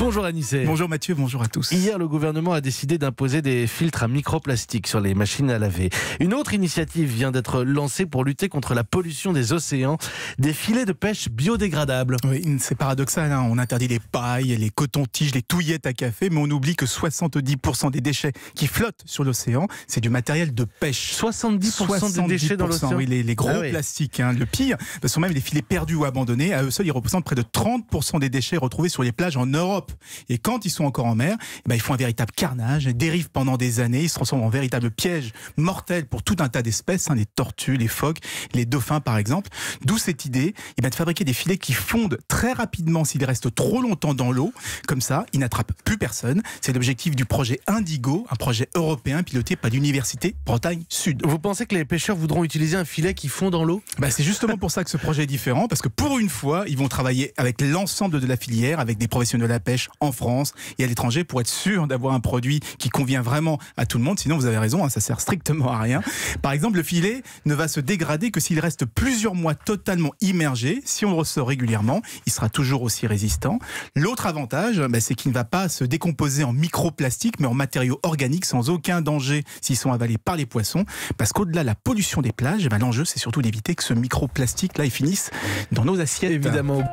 Bonjour Anissé. Bonjour Mathieu, bonjour à tous. Hier, le gouvernement a décidé d'imposer des filtres à microplastique sur les machines à laver. Une autre initiative vient d'être lancée pour lutter contre la pollution des océans, des filets de pêche biodégradables. c'est paradoxal, hein. on interdit les pailles, les cotons-tiges, les touillettes à café, mais on oublie que 70% des déchets qui flottent sur l'océan, c'est du matériel de pêche. 70%, des déchets dans l'océan Oui, les, gros ah plastiques. Hein. Le pire, ce sont même les filets perdus ou abandonnés. À eux seuls, ils représentent près de 30% des déchets retrouvés sur les plages en Europe. Et quand ils sont encore en mer, eh ben, ils font un véritable carnage, ils dérivent pendant des années, ils se transforment en véritable piège mortel pour tout un tas d'espèces, hein, les tortues, les phoques, les dauphins par exemple. D'où cette idée eh ben, de fabriquer des filets qui fondent très rapidement s'ils restent trop longtemps dans l'eau. Comme ça, ils n'attrapent plus personne. C'est l'objectif du projet Indigo, un projet européen piloté par l'Université Bretagne Sud. Vous pensez que les pêcheurs voudront utiliser un filet qui fond dans l'eau bah, C'est justement pour ça que ce projet est différent, parce que pour une fois, ils vont travailler avec l'ensemble de la filière, avec des professionnels de la pêche, en France et à l'étranger pour être sûr d'avoir un produit qui convient vraiment à tout le monde. Sinon, vous avez raison, hein, ça sert strictement à rien. Par exemple, le filet ne va se dégrader que s'il reste plusieurs mois totalement immergé. Si on le ressort régulièrement, il sera toujours aussi résistant. L'autre avantage, bah, c'est qu'il ne va pas se décomposer en microplastiques, mais en matériaux organiques sans aucun danger s'ils sont avalés par les poissons. Parce qu'au-delà de la pollution des plages, bah, l'enjeu, c'est surtout d'éviter que ce microplastique-là, il finisse dans nos assiettes. Évidemment.